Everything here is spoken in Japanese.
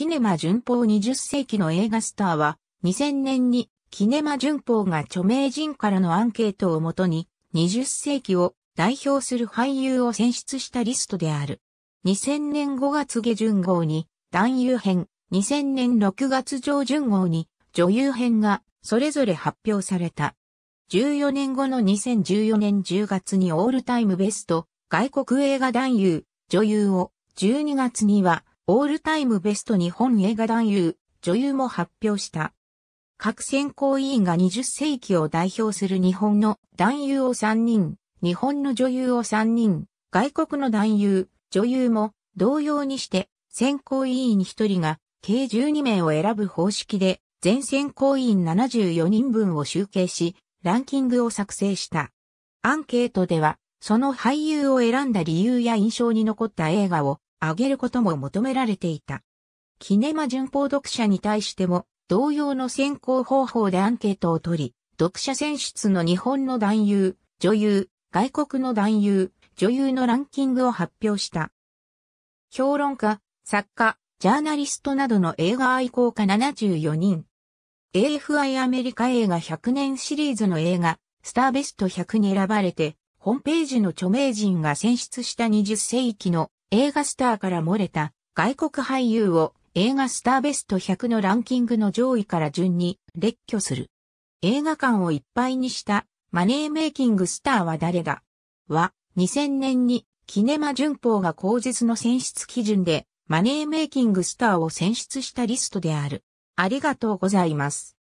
キネマ旬報20世紀の映画スターは、2000年にキネマ旬報が著名人からのアンケートをもとに、20世紀を代表する俳優を選出したリストである。2000年5月下旬号に男優編、2000年6月上旬号に女優編がそれぞれ発表された。14年後の2014年10月にオールタイムベスト外国映画男優、女優を12月にはオールタイムベスト日本映画男優、女優も発表した。各選考委員が20世紀を代表する日本の男優を3人、日本の女優を3人、外国の男優、女優も同様にして選考委員1人が計12名を選ぶ方式で全選考委員74人分を集計し、ランキングを作成した。アンケートでは、その俳優を選んだ理由や印象に残った映画を上げることも求められていた。キネマ巡報読者に対しても、同様の選考方法でアンケートを取り、読者選出の日本の男優、女優、外国の男優、女優のランキングを発表した。評論家、作家、ジャーナリストなどの映画愛好家74人。AFI アメリカ映画100年シリーズの映画、スターベスト100に選ばれて、ホームページの著名人が選出した20世紀の映画スターから漏れた外国俳優を映画スターベスト100のランキングの上位から順に列挙する。映画館をいっぱいにしたマネーメイキングスターは誰だは2000年にキネマ旬報が口述の選出基準でマネーメイキングスターを選出したリストである。ありがとうございます。